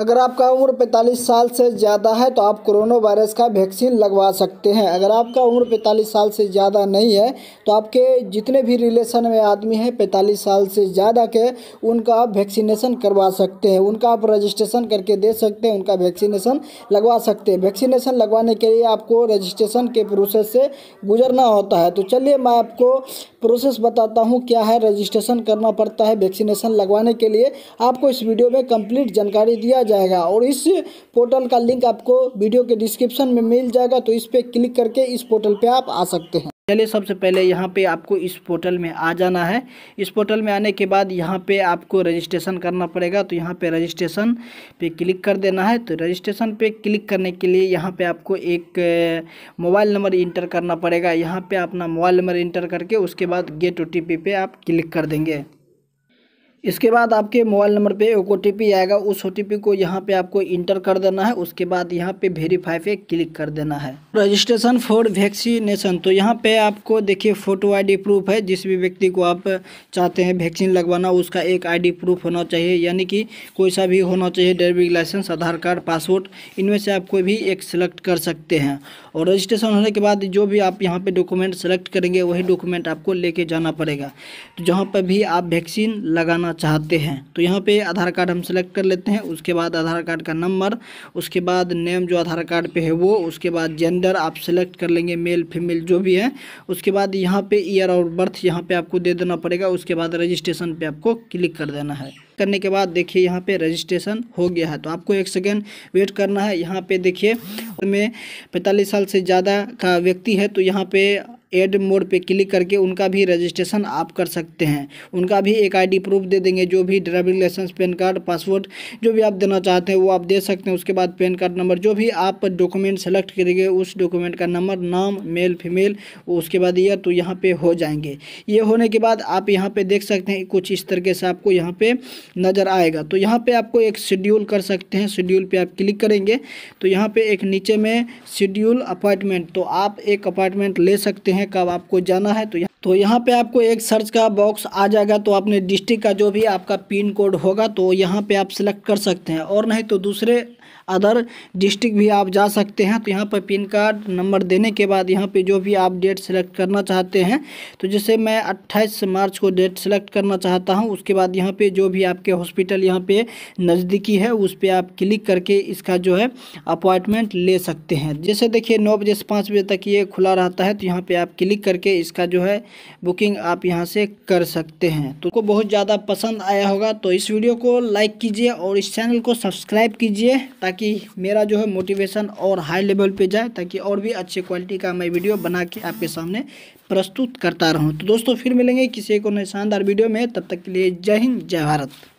अगर आपका उम्र 45 साल से ज़्यादा है तो आप कोरोना वायरस का वैक्सीन लगवा सकते हैं अगर आपका उम्र 45 साल से ज़्यादा नहीं है तो आपके जितने भी रिलेशन में आदमी हैं 45 साल से ज़्यादा के उनका आप वैक्सीनेशन करवा सकते हैं उनका आप रजिस्ट्रेशन करके दे सकते हैं उनका वैक्सीनेशन लगवा सकते हैं वैक्सीनेशन लगवाने के लिए आपको रजिस्ट्रेशन के प्रोसेस से गुजरना होता है तो चलिए मैं आपको प्रोसेस बताता हूँ क्या है रजिस्ट्रेशन करना पड़ता है वैक्सीनेशन लगवाने के लिए आपको इस वीडियो में कम्प्लीट जानकारी दिया जाएगा और इस पोर्टल का लिंक आपको वीडियो के डिस्क्रिप्शन में मिल जाएगा तो इस पर क्लिक करके इस पोर्टल पर आप आ सकते हैं चलिए सबसे पहले यहाँ पे आपको इस पोर्टल में आ जाना है इस पोर्टल में आने के बाद यहाँ पे आपको रजिस्ट्रेशन करना पड़ेगा तो यहाँ पे रजिस्ट्रेशन पे क्लिक कर देना है तो रजिस्ट्रेशन पे क्लिक करने के लिए यहाँ पे आपको एक मोबाइल नंबर इंटर करना पड़ेगा यहाँ पे अपना मोबाइल नंबर इंटर करके उसके बाद गेट ओ पे आप क्लिक कर देंगे इसके बाद आपके मोबाइल नंबर पे एक ओ आएगा उस ओ को यहाँ पे आपको इंटर कर देना है उसके बाद यहाँ पे वेरीफाई पे क्लिक कर देना है रजिस्ट्रेशन फॉर वैक्सीनेशन तो यहाँ पे आपको देखिए फोटो आईडी प्रूफ है जिस भी व्यक्ति को आप चाहते हैं वैक्सीन लगवाना उसका एक आईडी प्रूफ होना चाहिए यानी कि कोई सा भी होना चाहिए driving licence Aadhaar card passport इनमें से आप कोई भी एक सेलेक्ट कर सकते हैं और रजिस्ट्रेशन होने के बाद जो भी आप यहाँ पर डॉक्यूमेंट सेलेक्ट करेंगे वही डॉक्यूमेंट आपको लेके जाना पड़ेगा तो जहाँ पर भी आप वैक्सीन लगाना चाहते हैं तो यहाँ पे आधार कार्ड हम सेलेक्ट कर लेते हैं उसके बाद आधार कार्ड का नंबर उसके बाद नेम जो आधार कार्ड पे है वो उसके बाद जेंडर आप सेलेक्ट कर लेंगे मेल फीमेल जो भी है उसके बाद यहाँ पे ईयर और बर्थ यहाँ पे आपको दे देना पड़ेगा उसके बाद रजिस्ट्रेशन पर आपको क्लिक कर देना है करने के बाद देखिए यहाँ पे रजिस्ट्रेशन हो गया है तो आपको एक सेकेंड वेट करना है यहाँ पे देखिए में पैंतालीस साल से ज़्यादा का व्यक्ति है तो यहाँ पे एड मोड पे क्लिक करके उनका भी रजिस्ट्रेशन आप कर सकते हैं उनका भी एक आईडी प्रूफ दे देंगे जो भी driving licence PAN card password जो भी आप देना चाहते हैं वो आप दे सकते हैं उसके बाद पैन कार्ड नंबर जो भी आप डॉक्यूमेंट सेलेक्ट करेंगे उस डॉक्यूमेंट का नंबर नाम मेल फीमेल उसके बाद ईयर तो यहाँ पर हो जाएंगे ये होने के बाद आप यहाँ पर देख सकते हैं कुछ इस तरीके से आपको यहाँ पर नज़र आएगा तो यहाँ पर आपको एक शेड्यूल कर सकते हैं शेड्यूल पर आप क्लिक करेंगे तो यहाँ पर एक नीचे में शेड्यूल अपॉइंटमेंट तो आप एक अपॉइंटमेंट ले सकते हैं हैं कब आपको जाना है तो यहाँ तो यहाँ पे आपको एक सर्च का बॉक्स आ जाएगा तो आपने डिस्ट्रिक्ट का जो भी आपका पिन कोड होगा तो यहाँ पे आप सिलेक्ट कर सकते हैं और नहीं तो दूसरे अदर डिस्ट्रिक्ट भी आप जा सकते हैं तो यहाँ पर पिन कार्ड नंबर देने के बाद यहाँ पे जो भी आप डेट सेलेक्ट करना चाहते हैं तो जैसे मैं अट्ठाईस मार्च को डेट सेलेक्ट करना चाहता हूँ उसके बाद यहाँ पे जो भी आपके हॉस्पिटल यहाँ पे नज़दीकी है उस पर आप क्लिक करके इसका जो है अपॉइंटमेंट ले सकते हैं जैसे देखिए नौ बजे से पाँच बजे तक ये खुला रहता है तो यहाँ पर आप क्लिक करके इसका जो है बुकिंग आप यहाँ से कर सकते हैं तो को बहुत ज़्यादा पसंद आया होगा तो इस वीडियो को लाइक कीजिए और इस चैनल को सब्सक्राइब कीजिए ताकि ताकि मेरा जो है मोटिवेशन और हाई लेवल पे जाए ताकि और भी अच्छे क्वालिटी का मैं वीडियो बना के आपके सामने प्रस्तुत करता रहूँ तो दोस्तों फिर मिलेंगे किसी को नए शानदार वीडियो में तब तक के लिए जय हिंद जय भारत